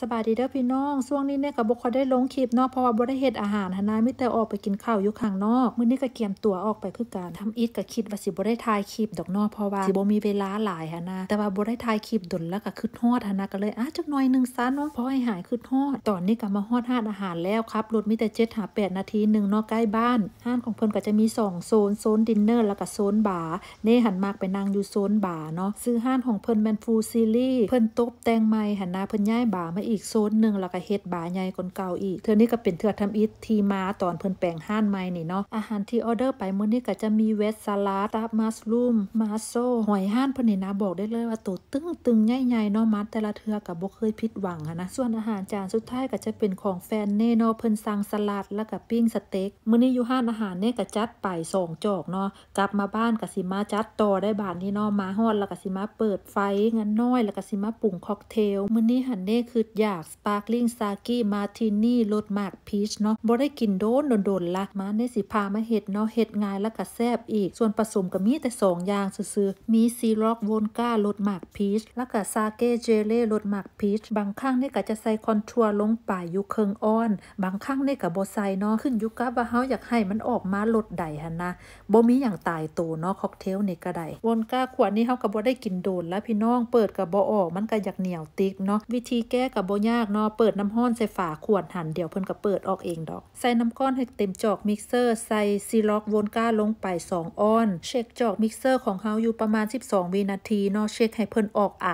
สบายดีเด้อพี่น้อง ช่วงนี้เนี่ยกับบุคคลได้ลงคลิปเนาะ เพราะว่าบ่ได้เหตุอาหารหนาไม่แต่ออกไปกินข้าวอยู่ข้างนอกมื่อนี้ก็เกียมตัวออกไปคือการทำอีทกับคิดว่าสิบ่ได้ทายคลิปดอกนอกเพราะว่าสิบมีเวลาหลายหนาแต่ว่าบ่ได้ทายคลิปดนแล้วก็คืดฮอดานาก็เลยอ่ะจักหน่อยหนึ่งซันเนาะเพราะให้หายคืดฮอดตอนนี้ก็มาฮอดห้านอาหารแล้วครับ รถมีแต่ดหาแปดนาทีหนึ่งเนาะใกล้บ้าน ห้านของเพิ่นก็จะมีสองโซน โซนดินเนอร์แล้วก็โซนบาร์ เน่หันมากไปนั่งอยู่โซนบาร์เนาะซื้อห้านของเพิ่นแมนฟูซีรีส์เพิ่นตบแต่งไม่หนาเพิ่นย้ายบาร์มาอีกโซนหนึ่งแล้วก็เฮ็ดบาใหญ่คนเก่าอีกเทือนี้ก็เป็นเทือทำอิฐที่มาตอนเพิ่นแปลงห้านใหม่นี่เนาะ อาหารที่ออเดอร์ไปมื้อนี้ก็จะมีเวสสลัดมัสลูมมาโซหอยห้านเพิ่นนี่นะบอกได้เลยว่าตัวตึงตึงใหญ่ๆเนาะมัดแต่ละเทือก็บ่เคยผิดหวังนะส่วนอาหารจานสุดท้ายก็จะเป็นของแฟนเน่เนาะเพิ่นสั่งสลัด แล้วก็ปิ้งสเต็กมื้อนี้อยู่ห้านอาหารเนี่ยก็จัดไป2จอกเนาะกลับมาบ้านก็สิมาจัดต่อได้บาดนี้เนาะมาฮอด แล้วก็สิมาเปิดไฟงั้นน้อย แล้วก็สิมาปรุงค็อกเทลมื้อนี้หันเน่คืออยาก สปาร์คลิงซากี้ มาทินี่รสมากพีชเนาะบ่ได้กินโดนโดนๆละมาในสิพามาเห็ด เนาะเห็ดง่าย แล้วก็ แซ่บอีกส่วนผสมก็มีแต่2อย่างซื้อๆมีซีร็อกโวลก้ารสมากพีช แล้วก็ ซาเก้เจเล่รสมากพีชบางครั้งนี่ก็จะ ใส่คอนทัวร์ลง ไปอยู่เคิงอ้อน บางครั้งนี่ก็บ่ใส่เนาะขึ้นอยู่กับว่าเฮาอยากให้มันออกมารสใดหั่นนะบ่มีอย่างตายตัวเนาะค็อกเทลนี่ก็ได้วลก้าขวดนี่เฮาก็บ่ได้กินโดนแล้วพี่น้องเปิดก็บ่ออก มันก็อยากเหนียวติ๊กเนาะวิธีแก้ก็บ่ยากเนาะเปิดน้ำห้อนใส่ฝาขวดหันเดี๋ยวเพิ่นก็เปิดออกเองดอก ใส่น้ำก้อนให้เต็มจอกมิกเซอร์ ใส่ซีล็อกโวลก้าลงไป 2 ออน เช็คจอกมิกเซอร์ของเฮาอยู่ประมาณ 12วินาทีเนาะเช็คให้เพิ่นออกไอ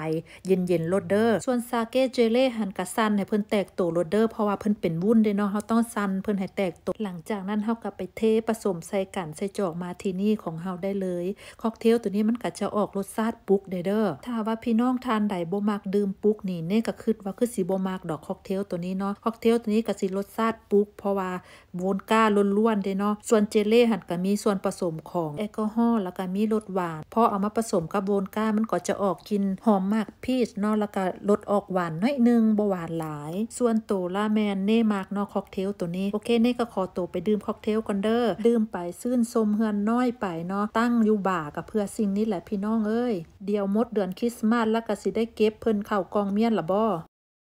เย็นเย็นลดเดอร์ ส่วนซาเกเจเล่หันกะซันให้เพิ่นแตกตัวลดเดอร์เพราะว่าเพิ่นเป็นวุ่นเดยเนาะเฮาต้องซันเพิ่นให้แตกตัวหลังจากนั้นเฮาก็ไปเทผสมใส่กันใส่จอกมาทีนี่ของเฮาได้เลยค็อกเทลตัวนี้มันก็จะออกรสชาติปุ๊กเดรอถ้าว่าพี่น้องทานใดบ่มักดื่มปุ๊กนี่เน่ก็คือว่าคือสิสบมากดอกค็อกเทล ตัวนี้เนาะ ค็อกเทลตัวนี้ก็สิรสชาติปุ๊ก เพราะว่าโวลก้าล้วนๆเด้เนาะ ส่วนเจลเล่หันก็มีส่วนผสมของ แอลกอฮอล์แล้วก็มีรสหวาน พอเอามาผสมกับโวลก้ามันก็จะออกกิน หอมมากพีชเนาะ แล้วก็รสออกหวานน้อยนึงบ่หวานหลาย ส่วนตัวลาแมนเน่มากเนาะค็อกเทล ตัวนี้โอเคเน่ก็ขอตัวไปดื่มค็อกเทลกันเด้อ ดื่มไปซื่นสมเฮือนน้อยไปเนาะ ตั้งอยู่บ่ากับเพื่อสิ่งนี้แหละพี่น้องเอ้ย เดี๋ยวมดเดือนคริสต์มาสแล้วก็สิได้เก็บเพิ่นเข้ากองเมียนละบ่